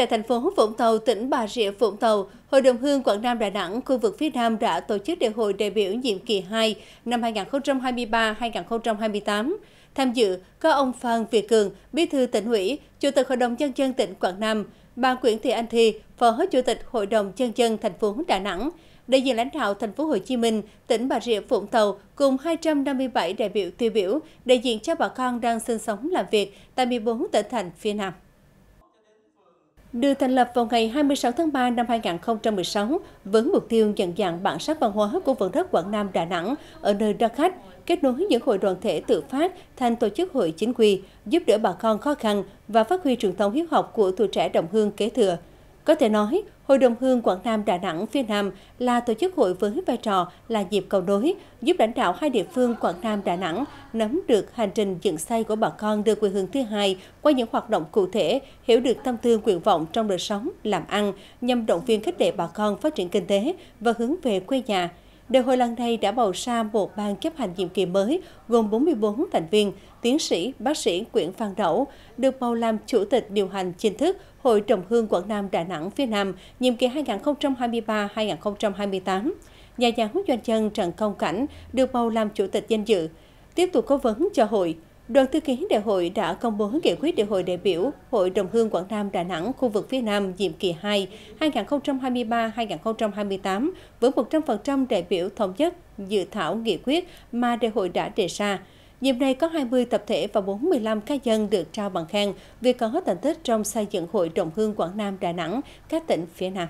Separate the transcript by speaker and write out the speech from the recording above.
Speaker 1: Tại thành phố Vũng Tàu, tỉnh Bà Rịa Vũng Tàu, Hội đồng Hương Quảng Nam Đà Nẵng, khu vực phía Nam đã tổ chức đại hội đại biểu nhiệm kỳ 2 năm 2023-2028. Tham dự có ông Phan Việt Cường, Bí thư tỉnh ủy, Chủ tịch Hội đồng Nhân dân tỉnh Quảng Nam, bà Nguyễn Thị Anh Thi, Phó Chủ tịch Hội đồng Nhân dân thành phố Đà Nẵng, đại diện lãnh đạo thành phố Hồ Chí Minh, tỉnh Bà Rịa Vũng Tàu cùng 257 đại biểu tiêu biểu, đại diện cho bà con đang sinh sống làm việc tại 14 tỉnh thành phía Nam. Được thành lập vào ngày 26 tháng 3 năm 2016 với mục tiêu nhận dạng bản sắc văn hóa của vùng đất Quảng Nam Đà Nẵng ở nơi đa khách, kết nối những hội đoàn thể tự phát thành tổ chức hội chính quy, giúp đỡ bà con khó khăn và phát huy truyền thống hiếu học của tuổi trẻ đồng hương kế thừa – có thể nói, Hội đồng Hương Quảng Nam Đà Nẵng phía Nam là tổ chức hội với vai trò là dịp cầu nối, giúp lãnh đạo hai địa phương Quảng Nam Đà Nẵng nắm được hành trình dựng xây của bà con đưa quê hương thứ hai qua những hoạt động cụ thể, hiểu được tâm tư nguyện vọng trong đời sống, làm ăn, nhằm động viên khích lệ bà con phát triển kinh tế và hướng về quê nhà. Đại hội lần này đã bầu ra một ban chấp hành nhiệm kỳ mới gồm 44 thành viên, tiến sĩ, bác sĩ Nguyễn phan Đẩu, được bầu làm chủ tịch điều hành chính thức Hội trồng hương Quảng Nam Đà Nẵng phía Nam, nhiệm kỳ 2023-2028. Nhà giáo doanh nhân Trần Công Cảnh được bầu làm chủ tịch danh dự, tiếp tục cố vấn cho hội. Đoàn thư ký đại hội đã công bố nghị quyết đại hội đại biểu Hội đồng hương Quảng Nam Đà Nẵng khu vực phía Nam nhiệm kỳ 2 2023-2028 với 100% đại biểu thống nhất dự thảo nghị quyết mà đại hội đã đề ra. nhiệm này có 20 tập thể và 45 cá nhân được trao bằng khen vì có thành tích trong xây dựng Hội đồng hương Quảng Nam Đà Nẵng các tỉnh phía Nam.